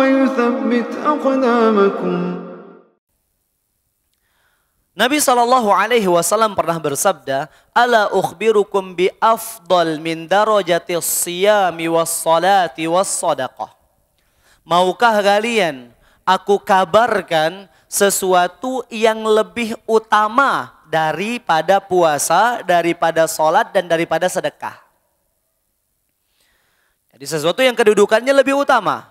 ويثبت أقدامكم Nabi Shallallahu Alaihi Wasallam pernah bersabda, "Ala ukhbirukum bi afdal min darajati siyami was salati was sadaqah." Maukah kalian aku kabarkan sesuatu yang lebih utama daripada puasa, daripada salat dan daripada sedekah. Jadi sesuatu yang kedudukannya lebih utama.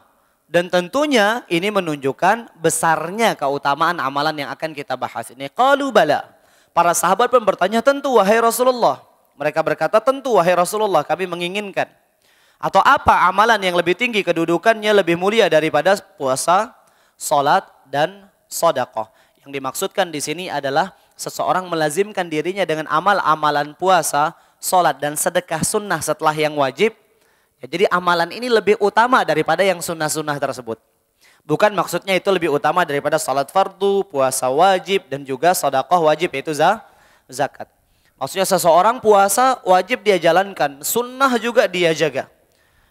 Dan tentunya ini menunjukkan besarnya keutamaan amalan yang akan kita bahas ini. Qalu bala. Para sahabat pun bertanya, tentu wahai Rasulullah. Mereka berkata, tentu wahai Rasulullah kami menginginkan. Atau apa amalan yang lebih tinggi kedudukannya lebih mulia daripada puasa, salat dan sodakoh. Yang dimaksudkan di sini adalah seseorang melazimkan dirinya dengan amal-amalan puasa, salat dan sedekah sunnah setelah yang wajib Ya, jadi amalan ini lebih utama daripada yang sunnah-sunnah tersebut. Bukan maksudnya itu lebih utama daripada salat fardu, puasa wajib, dan juga sodakoh wajib yaitu za, zakat. Maksudnya seseorang puasa wajib dia jalankan, sunnah juga dia jaga.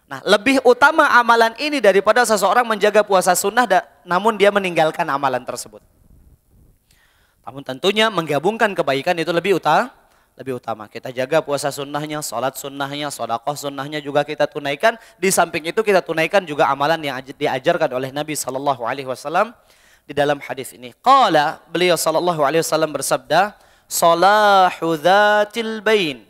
Nah lebih utama amalan ini daripada seseorang menjaga puasa sunnah namun dia meninggalkan amalan tersebut. Namun tentunya menggabungkan kebaikan itu lebih utama, lebih utama. Kita jaga puasa sunnahnya, sholat sunnahnya, sholakoh sunnahnya juga kita tunaikan. Di samping itu kita tunaikan juga amalan yang diajarkan oleh Nabi Shallallahu Alaihi Wasallam di dalam hadis ini. Qala beliau Shallallahu Alaihi Wasallam bersabda, salahu dzatil bain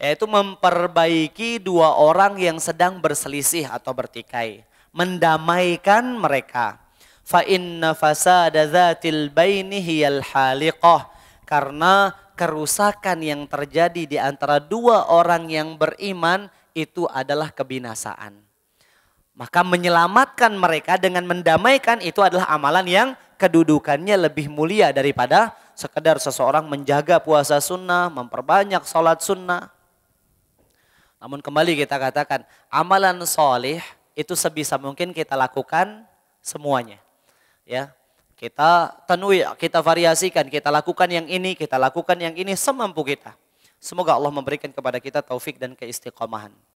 yaitu memperbaiki dua orang yang sedang berselisih atau bertikai, mendamaikan mereka. Fa inna fasada dzatil baini hiyal haliqah. Karena kerusakan yang terjadi di antara dua orang yang beriman itu adalah kebinasaan. Maka menyelamatkan mereka dengan mendamaikan itu adalah amalan yang kedudukannya lebih mulia daripada sekedar seseorang menjaga puasa sunnah, memperbanyak sholat sunnah. Namun kembali kita katakan amalan soleh itu sebisa mungkin kita lakukan semuanya. Ya, kita tenui, kita variasikan, kita lakukan yang ini, kita lakukan yang ini semampu kita. Semoga Allah memberikan kepada kita taufik dan keistiqomahan.